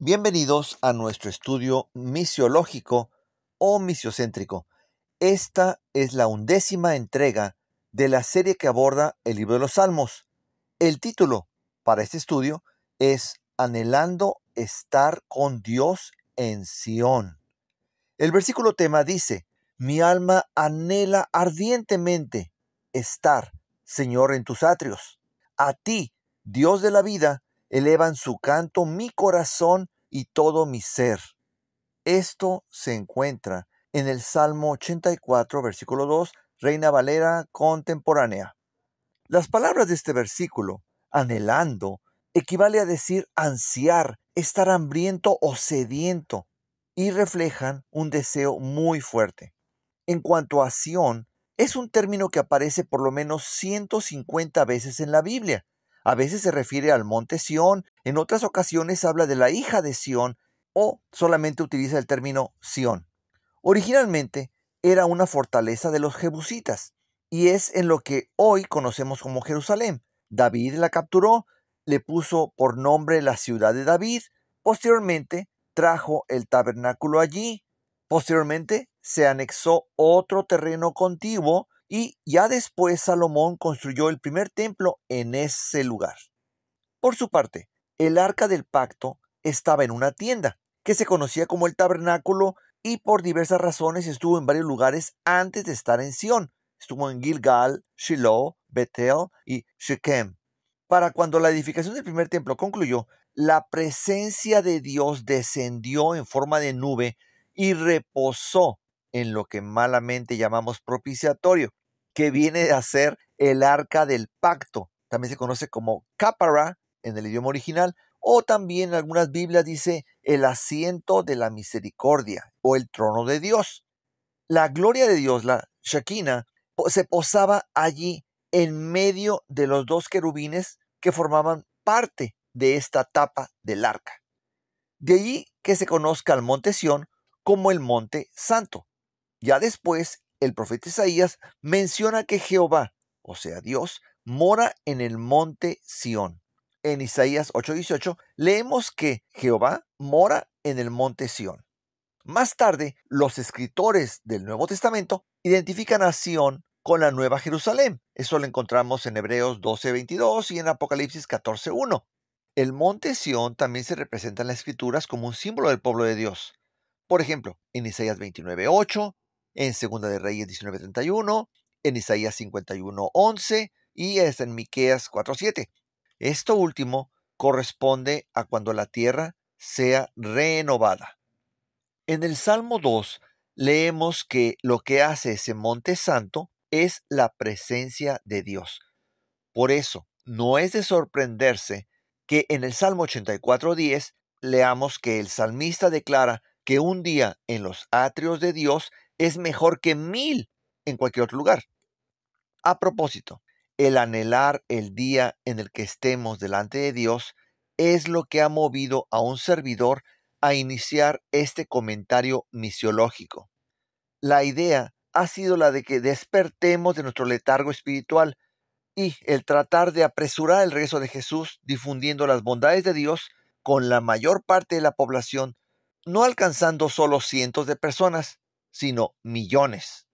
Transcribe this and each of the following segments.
Bienvenidos a nuestro estudio misiológico o misiocéntrico. Esta es la undécima entrega de la serie que aborda el libro de los Salmos. El título para este estudio es Anhelando estar con Dios en Sión. El versículo tema dice, Mi alma anhela ardientemente estar, Señor, en tus atrios. A ti, Dios de la vida, elevan su canto mi corazón y todo mi ser. Esto se encuentra en el Salmo 84, versículo 2, Reina Valera contemporánea. Las palabras de este versículo, anhelando, equivale a decir ansiar, estar hambriento o sediento, y reflejan un deseo muy fuerte. En cuanto a Sión, es un término que aparece por lo menos 150 veces en la Biblia, a veces se refiere al monte Sión, en otras ocasiones habla de la hija de Sión o solamente utiliza el término Sión. Originalmente era una fortaleza de los jebusitas y es en lo que hoy conocemos como Jerusalén. David la capturó, le puso por nombre la ciudad de David, posteriormente trajo el tabernáculo allí, posteriormente se anexó otro terreno contiguo y ya después Salomón construyó el primer templo en ese lugar. Por su parte, el arca del pacto estaba en una tienda, que se conocía como el tabernáculo y por diversas razones estuvo en varios lugares antes de estar en Sión. Estuvo en Gilgal, Shiloh, Betel y Shechem. Para cuando la edificación del primer templo concluyó, la presencia de Dios descendió en forma de nube y reposó en lo que malamente llamamos propiciatorio, que viene a ser el arca del pacto. También se conoce como capara en el idioma original, o también en algunas Biblias dice el asiento de la misericordia o el trono de Dios. La gloria de Dios, la Shekina, se posaba allí en medio de los dos querubines que formaban parte de esta tapa del arca. De allí que se conozca el monte Sión como el monte santo, ya después, el profeta Isaías menciona que Jehová, o sea Dios, mora en el monte Sión. En Isaías 8:18 leemos que Jehová mora en el monte Sión. Más tarde, los escritores del Nuevo Testamento identifican a Sión con la Nueva Jerusalén. Eso lo encontramos en Hebreos 12:22 y en Apocalipsis 14:1. El monte Sión también se representa en las Escrituras como un símbolo del pueblo de Dios. Por ejemplo, en Isaías 29:8, en Segunda de Reyes 19.31, en Isaías 51.11 y es en Miqueas 4.7. Esto último corresponde a cuando la tierra sea renovada. En el Salmo 2 leemos que lo que hace ese monte santo es la presencia de Dios. Por eso, no es de sorprenderse que en el Salmo 84.10 leamos que el salmista declara que un día en los atrios de Dios es mejor que mil en cualquier otro lugar. A propósito, el anhelar el día en el que estemos delante de Dios es lo que ha movido a un servidor a iniciar este comentario misiológico. La idea ha sido la de que despertemos de nuestro letargo espiritual y el tratar de apresurar el regreso de Jesús difundiendo las bondades de Dios con la mayor parte de la población, no alcanzando solo cientos de personas, sino millones.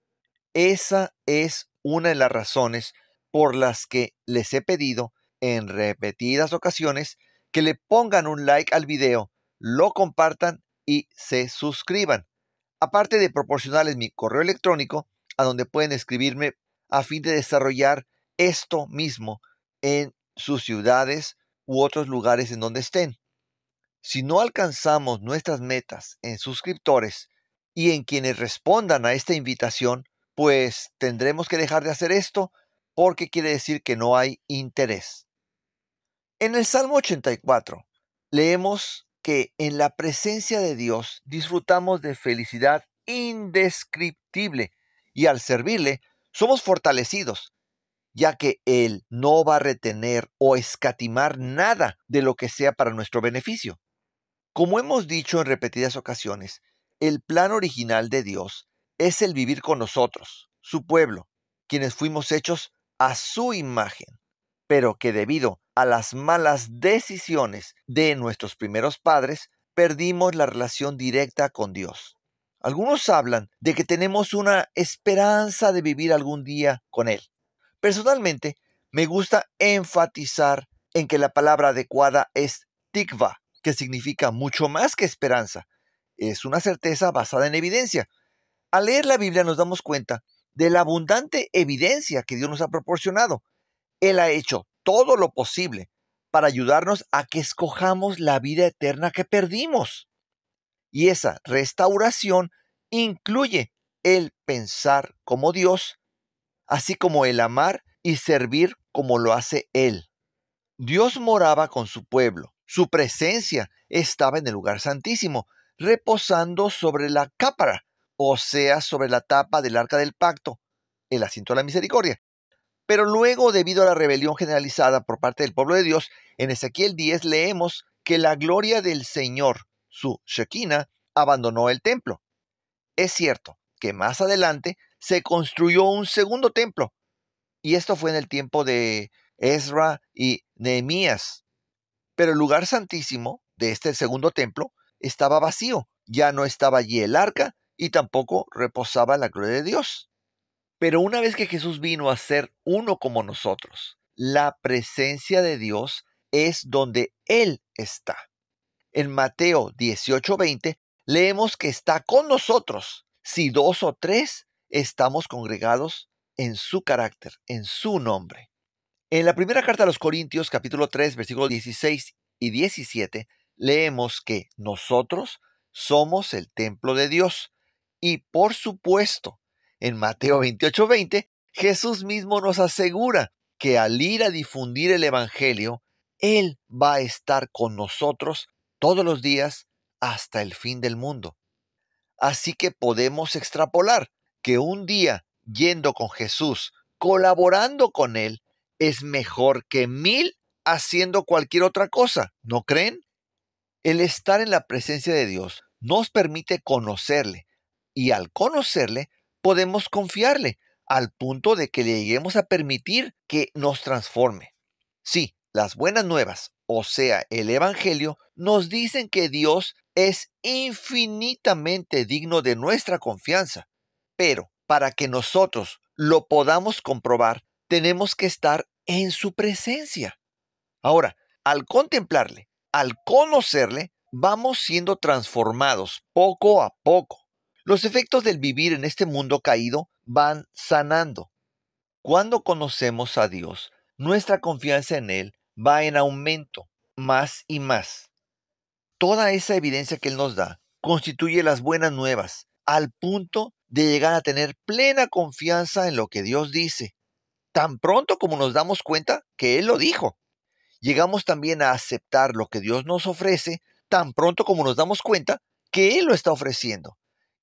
Esa es una de las razones por las que les he pedido en repetidas ocasiones que le pongan un like al video, lo compartan y se suscriban. Aparte de proporcionarles mi correo electrónico a donde pueden escribirme a fin de desarrollar esto mismo en sus ciudades u otros lugares en donde estén. Si no alcanzamos nuestras metas en suscriptores, y en quienes respondan a esta invitación, pues tendremos que dejar de hacer esto porque quiere decir que no hay interés. En el Salmo 84 leemos que en la presencia de Dios disfrutamos de felicidad indescriptible y al servirle somos fortalecidos, ya que Él no va a retener o escatimar nada de lo que sea para nuestro beneficio. Como hemos dicho en repetidas ocasiones, el plan original de Dios es el vivir con nosotros, su pueblo, quienes fuimos hechos a su imagen, pero que debido a las malas decisiones de nuestros primeros padres, perdimos la relación directa con Dios. Algunos hablan de que tenemos una esperanza de vivir algún día con Él. Personalmente, me gusta enfatizar en que la palabra adecuada es tikva, que significa mucho más que esperanza, es una certeza basada en evidencia. Al leer la Biblia nos damos cuenta de la abundante evidencia que Dios nos ha proporcionado. Él ha hecho todo lo posible para ayudarnos a que escojamos la vida eterna que perdimos. Y esa restauración incluye el pensar como Dios, así como el amar y servir como lo hace Él. Dios moraba con su pueblo, su presencia estaba en el lugar santísimo, reposando sobre la cápara, o sea, sobre la tapa del arca del pacto, el asiento de la misericordia. Pero luego, debido a la rebelión generalizada por parte del pueblo de Dios, en Ezequiel 10 leemos que la gloria del Señor, su Shekinah, abandonó el templo. Es cierto que más adelante se construyó un segundo templo, y esto fue en el tiempo de Ezra y Nehemías. Pero el lugar santísimo de este segundo templo estaba vacío, ya no estaba allí el arca y tampoco reposaba la gloria de Dios. Pero una vez que Jesús vino a ser uno como nosotros, la presencia de Dios es donde Él está. En Mateo 18:20 leemos que está con nosotros si dos o tres estamos congregados en su carácter, en su nombre. En la primera carta a los Corintios capítulo 3 versículos 16 y 17 leemos que nosotros somos el templo de Dios. Y por supuesto, en Mateo 28:20, Jesús mismo nos asegura que al ir a difundir el Evangelio, Él va a estar con nosotros todos los días hasta el fin del mundo. Así que podemos extrapolar que un día yendo con Jesús, colaborando con Él, es mejor que mil haciendo cualquier otra cosa, ¿no creen? El estar en la presencia de Dios nos permite conocerle y al conocerle podemos confiarle al punto de que le lleguemos a permitir que nos transforme. Sí, las buenas nuevas, o sea, el Evangelio, nos dicen que Dios es infinitamente digno de nuestra confianza, pero para que nosotros lo podamos comprobar, tenemos que estar en su presencia. Ahora, al contemplarle, al conocerle, vamos siendo transformados poco a poco. Los efectos del vivir en este mundo caído van sanando. Cuando conocemos a Dios, nuestra confianza en Él va en aumento, más y más. Toda esa evidencia que Él nos da constituye las buenas nuevas, al punto de llegar a tener plena confianza en lo que Dios dice, tan pronto como nos damos cuenta que Él lo dijo llegamos también a aceptar lo que Dios nos ofrece tan pronto como nos damos cuenta que Él lo está ofreciendo.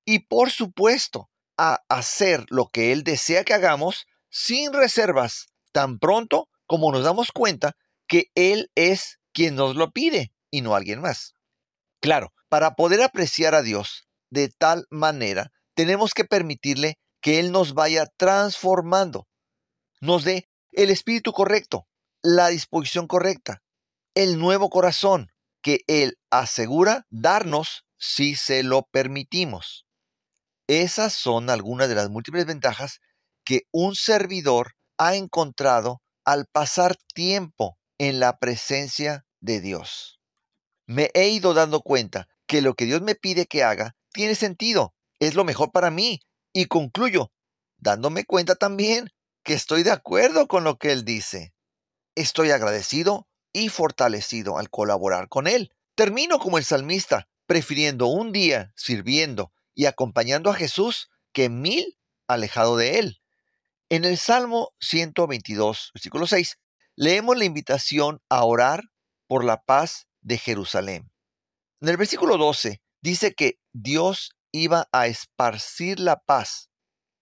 Y por supuesto, a hacer lo que Él desea que hagamos sin reservas, tan pronto como nos damos cuenta que Él es quien nos lo pide y no alguien más. Claro, para poder apreciar a Dios de tal manera, tenemos que permitirle que Él nos vaya transformando, nos dé el espíritu correcto, la disposición correcta, el nuevo corazón que Él asegura darnos si se lo permitimos. Esas son algunas de las múltiples ventajas que un servidor ha encontrado al pasar tiempo en la presencia de Dios. Me he ido dando cuenta que lo que Dios me pide que haga tiene sentido, es lo mejor para mí y concluyo dándome cuenta también que estoy de acuerdo con lo que Él dice. Estoy agradecido y fortalecido al colaborar con Él. Termino como el salmista, prefiriendo un día sirviendo y acompañando a Jesús que mil alejado de Él. En el Salmo 122, versículo 6, leemos la invitación a orar por la paz de Jerusalén. En el versículo 12 dice que Dios iba a esparcir la paz.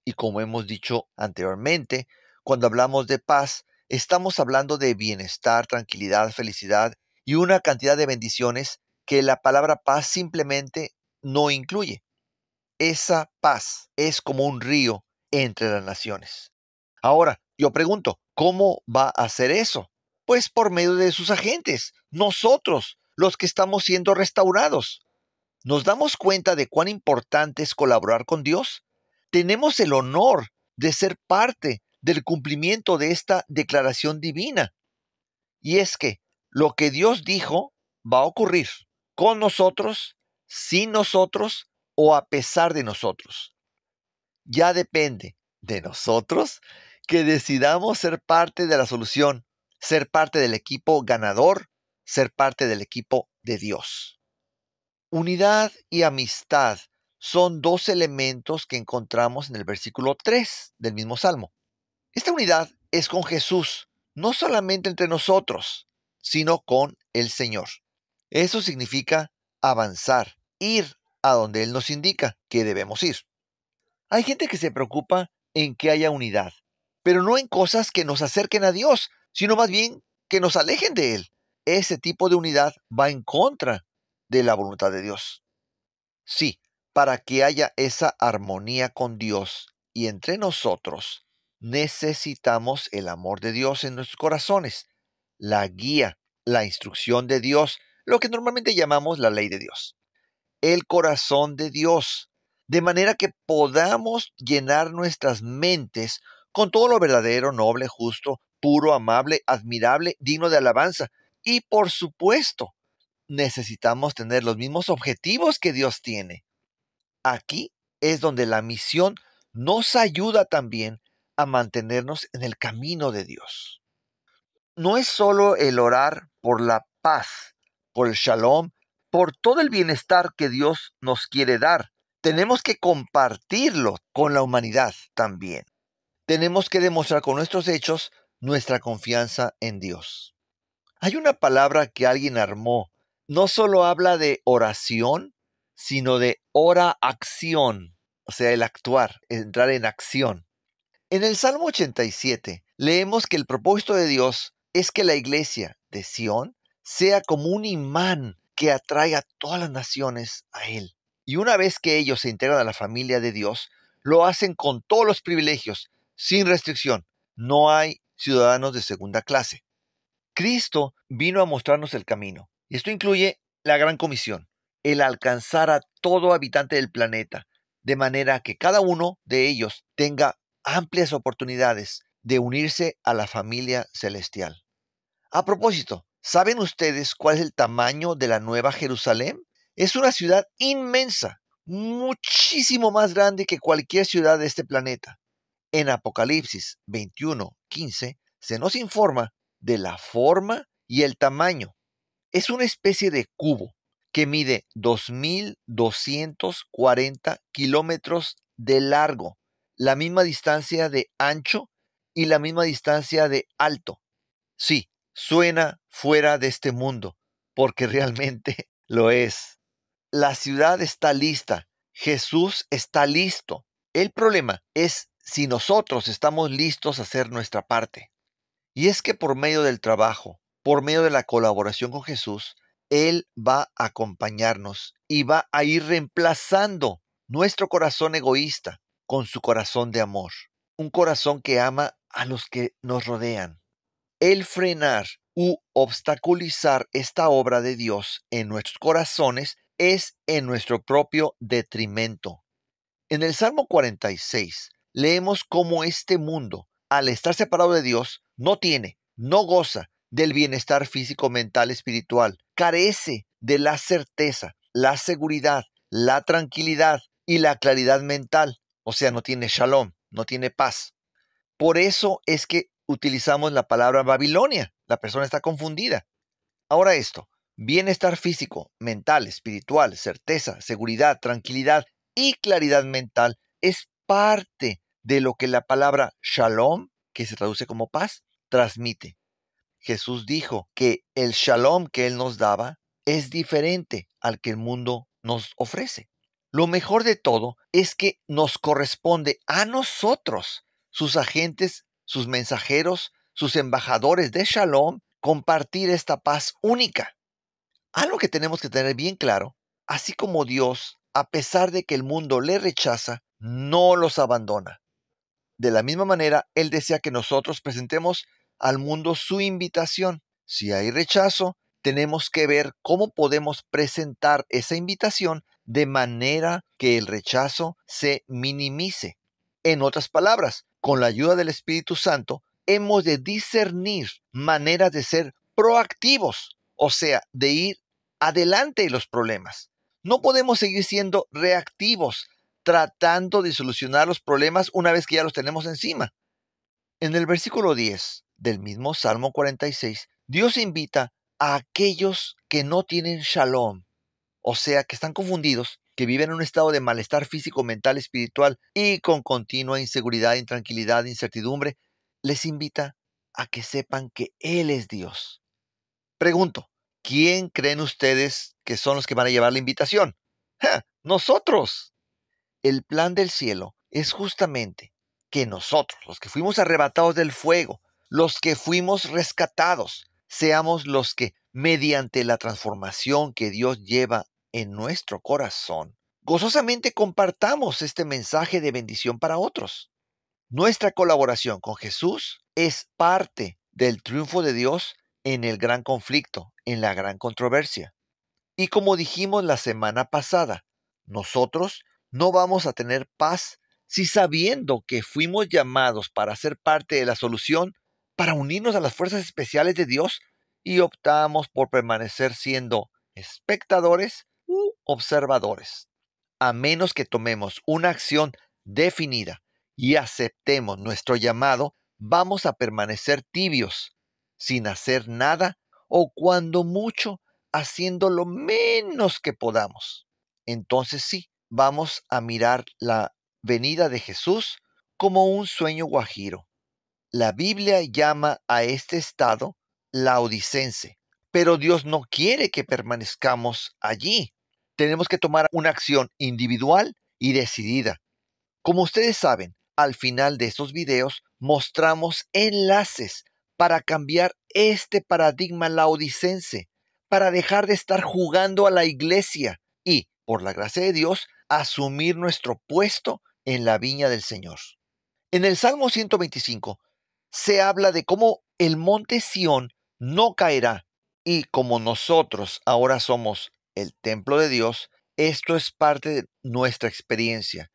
Y como hemos dicho anteriormente, cuando hablamos de paz, Estamos hablando de bienestar, tranquilidad, felicidad y una cantidad de bendiciones que la palabra paz simplemente no incluye. Esa paz es como un río entre las naciones. Ahora, yo pregunto, ¿cómo va a hacer eso? Pues por medio de sus agentes, nosotros, los que estamos siendo restaurados. ¿Nos damos cuenta de cuán importante es colaborar con Dios? Tenemos el honor de ser parte del cumplimiento de esta declaración divina. Y es que lo que Dios dijo va a ocurrir con nosotros, sin nosotros o a pesar de nosotros. Ya depende de nosotros que decidamos ser parte de la solución, ser parte del equipo ganador, ser parte del equipo de Dios. Unidad y amistad son dos elementos que encontramos en el versículo 3 del mismo Salmo. Esta unidad es con Jesús, no solamente entre nosotros, sino con el Señor. Eso significa avanzar, ir a donde Él nos indica que debemos ir. Hay gente que se preocupa en que haya unidad, pero no en cosas que nos acerquen a Dios, sino más bien que nos alejen de Él. Ese tipo de unidad va en contra de la voluntad de Dios. Sí, para que haya esa armonía con Dios y entre nosotros, necesitamos el amor de Dios en nuestros corazones, la guía, la instrucción de Dios, lo que normalmente llamamos la ley de Dios, el corazón de Dios, de manera que podamos llenar nuestras mentes con todo lo verdadero, noble, justo, puro, amable, admirable, digno de alabanza. Y por supuesto, necesitamos tener los mismos objetivos que Dios tiene. Aquí es donde la misión nos ayuda también mantenernos en el camino de Dios. No es solo el orar por la paz, por el shalom, por todo el bienestar que Dios nos quiere dar. Tenemos que compartirlo con la humanidad también. Tenemos que demostrar con nuestros hechos nuestra confianza en Dios. Hay una palabra que alguien armó. No solo habla de oración, sino de ora acción, o sea, el actuar, entrar en acción. En el Salmo 87 leemos que el propósito de Dios es que la iglesia de Sión sea como un imán que atraiga a todas las naciones a Él. Y una vez que ellos se integran a la familia de Dios, lo hacen con todos los privilegios, sin restricción. No hay ciudadanos de segunda clase. Cristo vino a mostrarnos el camino. Esto incluye la gran comisión, el alcanzar a todo habitante del planeta, de manera que cada uno de ellos tenga amplias oportunidades de unirse a la familia celestial. A propósito, ¿saben ustedes cuál es el tamaño de la Nueva Jerusalén? Es una ciudad inmensa, muchísimo más grande que cualquier ciudad de este planeta. En Apocalipsis 21, se nos informa de la forma y el tamaño. Es una especie de cubo que mide 2.240 kilómetros de largo la misma distancia de ancho y la misma distancia de alto. Sí, suena fuera de este mundo, porque realmente lo es. La ciudad está lista, Jesús está listo. El problema es si nosotros estamos listos a hacer nuestra parte. Y es que por medio del trabajo, por medio de la colaboración con Jesús, Él va a acompañarnos y va a ir reemplazando nuestro corazón egoísta, con su corazón de amor, un corazón que ama a los que nos rodean. El frenar u obstaculizar esta obra de Dios en nuestros corazones es en nuestro propio detrimento. En el Salmo 46 leemos cómo este mundo, al estar separado de Dios, no tiene, no goza del bienestar físico, mental, espiritual, carece de la certeza, la seguridad, la tranquilidad y la claridad mental o sea, no tiene shalom, no tiene paz. Por eso es que utilizamos la palabra Babilonia. La persona está confundida. Ahora esto, bienestar físico, mental, espiritual, certeza, seguridad, tranquilidad y claridad mental es parte de lo que la palabra shalom, que se traduce como paz, transmite. Jesús dijo que el shalom que Él nos daba es diferente al que el mundo nos ofrece. Lo mejor de todo es que nos corresponde a nosotros, sus agentes, sus mensajeros, sus embajadores de Shalom, compartir esta paz única. Algo que tenemos que tener bien claro, así como Dios, a pesar de que el mundo le rechaza, no los abandona. De la misma manera, Él desea que nosotros presentemos al mundo su invitación. Si hay rechazo, tenemos que ver cómo podemos presentar esa invitación de manera que el rechazo se minimice. En otras palabras, con la ayuda del Espíritu Santo, hemos de discernir maneras de ser proactivos, o sea, de ir adelante de los problemas. No podemos seguir siendo reactivos, tratando de solucionar los problemas una vez que ya los tenemos encima. En el versículo 10 del mismo Salmo 46, Dios invita a aquellos que no tienen shalom, o sea que están confundidos, que viven en un estado de malestar físico, mental, espiritual y con continua inseguridad, intranquilidad, incertidumbre, les invita a que sepan que Él es Dios. Pregunto, ¿quién creen ustedes que son los que van a llevar la invitación? Nosotros. El plan del cielo es justamente que nosotros, los que fuimos arrebatados del fuego, los que fuimos rescatados, seamos los que mediante la transformación que Dios lleva en nuestro corazón, gozosamente compartamos este mensaje de bendición para otros. Nuestra colaboración con Jesús es parte del triunfo de Dios en el gran conflicto, en la gran controversia. Y como dijimos la semana pasada, nosotros no vamos a tener paz si sabiendo que fuimos llamados para ser parte de la solución, para unirnos a las fuerzas especiales de Dios, y optamos por permanecer siendo espectadores u observadores. A menos que tomemos una acción definida y aceptemos nuestro llamado, vamos a permanecer tibios, sin hacer nada o cuando mucho haciendo lo menos que podamos. Entonces sí, vamos a mirar la venida de Jesús como un sueño guajiro. La Biblia llama a este estado laodicense. Pero Dios no quiere que permanezcamos allí. Tenemos que tomar una acción individual y decidida. Como ustedes saben, al final de estos videos mostramos enlaces para cambiar este paradigma laodicense, para dejar de estar jugando a la iglesia y, por la gracia de Dios, asumir nuestro puesto en la viña del Señor. En el Salmo 125 se habla de cómo el monte Sión no caerá. Y como nosotros ahora somos el templo de Dios, esto es parte de nuestra experiencia,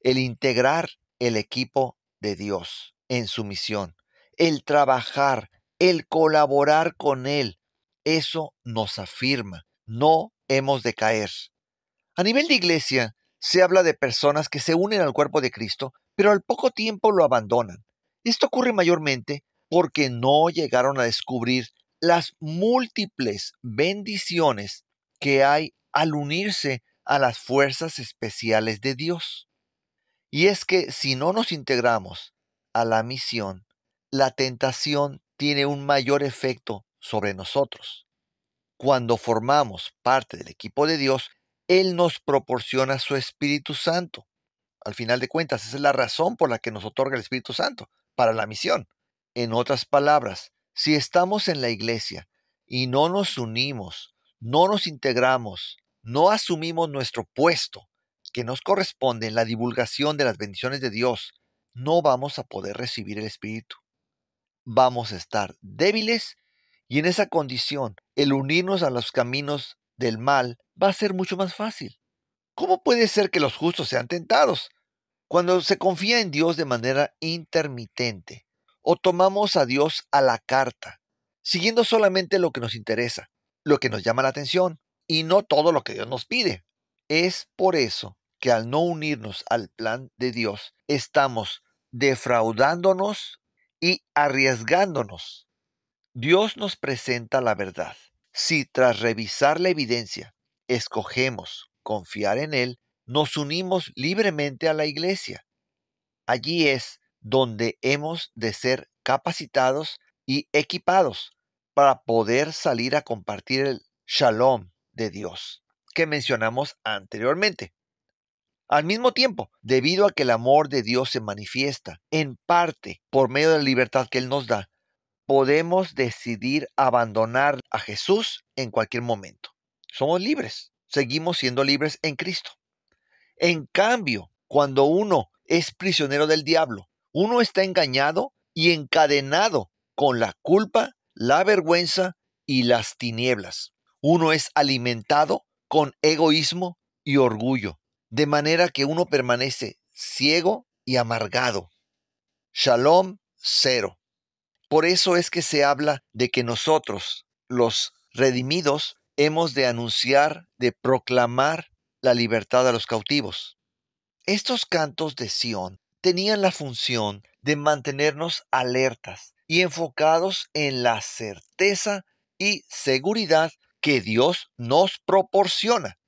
el integrar el equipo de Dios en su misión, el trabajar, el colaborar con Él. Eso nos afirma, no hemos de caer. A nivel de iglesia, se habla de personas que se unen al cuerpo de Cristo, pero al poco tiempo lo abandonan. Esto ocurre mayormente porque no llegaron a descubrir las múltiples bendiciones que hay al unirse a las fuerzas especiales de Dios. Y es que si no nos integramos a la misión, la tentación tiene un mayor efecto sobre nosotros. Cuando formamos parte del equipo de Dios, Él nos proporciona su Espíritu Santo. Al final de cuentas, esa es la razón por la que nos otorga el Espíritu Santo, para la misión. En otras palabras, si estamos en la iglesia y no nos unimos, no nos integramos, no asumimos nuestro puesto que nos corresponde en la divulgación de las bendiciones de Dios, no vamos a poder recibir el Espíritu. Vamos a estar débiles y en esa condición el unirnos a los caminos del mal va a ser mucho más fácil. ¿Cómo puede ser que los justos sean tentados? Cuando se confía en Dios de manera intermitente, o tomamos a Dios a la carta, siguiendo solamente lo que nos interesa, lo que nos llama la atención y no todo lo que Dios nos pide. Es por eso que al no unirnos al plan de Dios, estamos defraudándonos y arriesgándonos. Dios nos presenta la verdad. Si tras revisar la evidencia escogemos confiar en Él, nos unimos libremente a la iglesia. Allí es donde hemos de ser capacitados y equipados para poder salir a compartir el shalom de Dios que mencionamos anteriormente. Al mismo tiempo, debido a que el amor de Dios se manifiesta en parte por medio de la libertad que Él nos da, podemos decidir abandonar a Jesús en cualquier momento. Somos libres, seguimos siendo libres en Cristo. En cambio, cuando uno es prisionero del diablo uno está engañado y encadenado con la culpa, la vergüenza y las tinieblas. Uno es alimentado con egoísmo y orgullo, de manera que uno permanece ciego y amargado. Shalom cero. Por eso es que se habla de que nosotros, los redimidos, hemos de anunciar, de proclamar la libertad a los cautivos. Estos cantos de Sión tenían la función de mantenernos alertas y enfocados en la certeza y seguridad que Dios nos proporciona.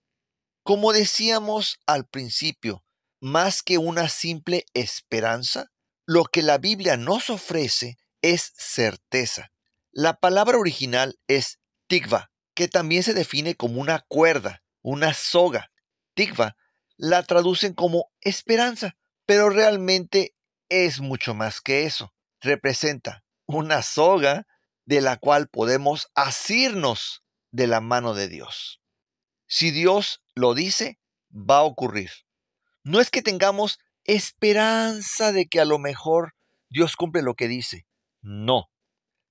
Como decíamos al principio, más que una simple esperanza, lo que la Biblia nos ofrece es certeza. La palabra original es tigva, que también se define como una cuerda, una soga. Tigva la traducen como esperanza, pero realmente es mucho más que eso. Representa una soga de la cual podemos asirnos de la mano de Dios. Si Dios lo dice, va a ocurrir. No es que tengamos esperanza de que a lo mejor Dios cumple lo que dice. No.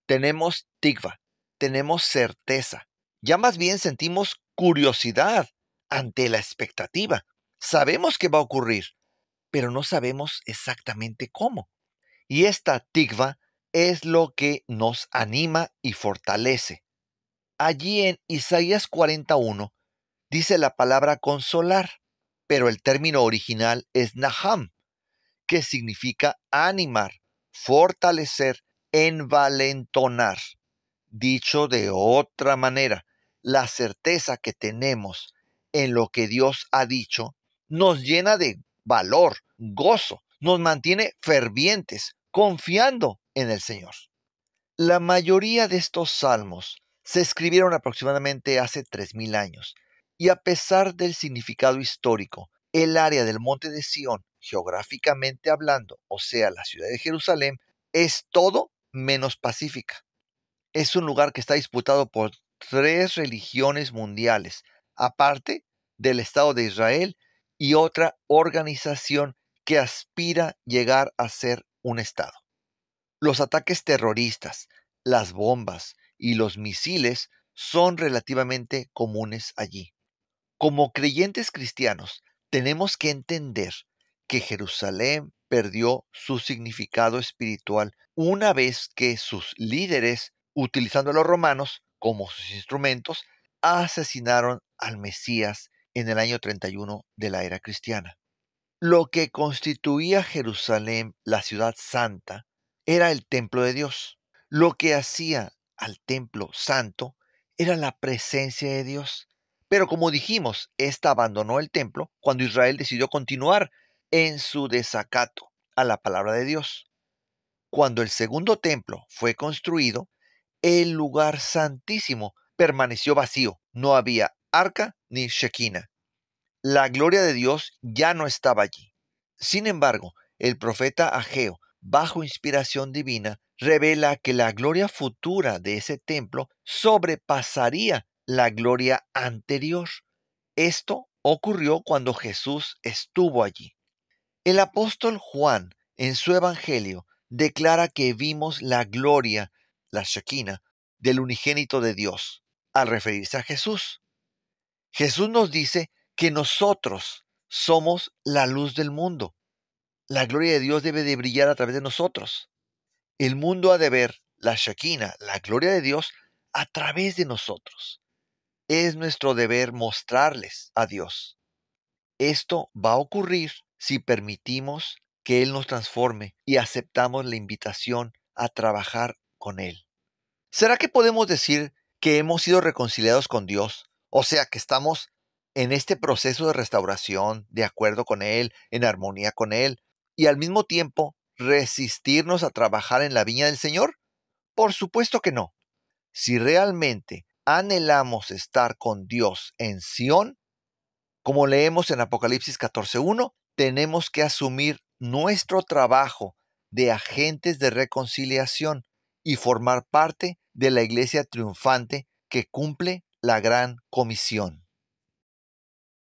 Tenemos tigva. tenemos certeza. Ya más bien sentimos curiosidad ante la expectativa. Sabemos que va a ocurrir, pero no sabemos exactamente cómo. Y esta tigva es lo que nos anima y fortalece. Allí en Isaías 41 dice la palabra consolar, pero el término original es naham, que significa animar, fortalecer, envalentonar. Dicho de otra manera, la certeza que tenemos en lo que Dios ha dicho nos llena de valor, gozo, nos mantiene fervientes, confiando en el Señor. La mayoría de estos salmos se escribieron aproximadamente hace 3.000 años, y a pesar del significado histórico, el área del monte de Sión, geográficamente hablando, o sea, la ciudad de Jerusalén, es todo menos pacífica. Es un lugar que está disputado por tres religiones mundiales, aparte del Estado de Israel y otra organización que aspira llegar a ser un Estado. Los ataques terroristas, las bombas y los misiles son relativamente comunes allí. Como creyentes cristianos, tenemos que entender que Jerusalén perdió su significado espiritual una vez que sus líderes, utilizando a los romanos como sus instrumentos, asesinaron al Mesías en el año 31 de la era cristiana. Lo que constituía Jerusalén la ciudad santa era el templo de Dios. Lo que hacía al templo santo era la presencia de Dios. Pero como dijimos, ésta abandonó el templo cuando Israel decidió continuar en su desacato a la palabra de Dios. Cuando el segundo templo fue construido, el lugar santísimo permaneció vacío. No había arca ni Shekinah. La gloria de Dios ya no estaba allí. Sin embargo, el profeta Ageo, bajo inspiración divina, revela que la gloria futura de ese templo sobrepasaría la gloria anterior. Esto ocurrió cuando Jesús estuvo allí. El apóstol Juan, en su Evangelio, declara que vimos la gloria, la Shekina, del unigénito de Dios, al referirse a Jesús. Jesús nos dice que nosotros somos la luz del mundo. La gloria de Dios debe de brillar a través de nosotros. El mundo ha de ver la Shaquina la gloria de Dios, a través de nosotros. Es nuestro deber mostrarles a Dios. Esto va a ocurrir si permitimos que Él nos transforme y aceptamos la invitación a trabajar con Él. ¿Será que podemos decir que hemos sido reconciliados con Dios o sea que estamos en este proceso de restauración, de acuerdo con Él, en armonía con Él, y al mismo tiempo resistirnos a trabajar en la viña del Señor? Por supuesto que no. Si realmente anhelamos estar con Dios en Sión, como leemos en Apocalipsis 14.1, tenemos que asumir nuestro trabajo de agentes de reconciliación y formar parte de la iglesia triunfante que cumple la gran comisión.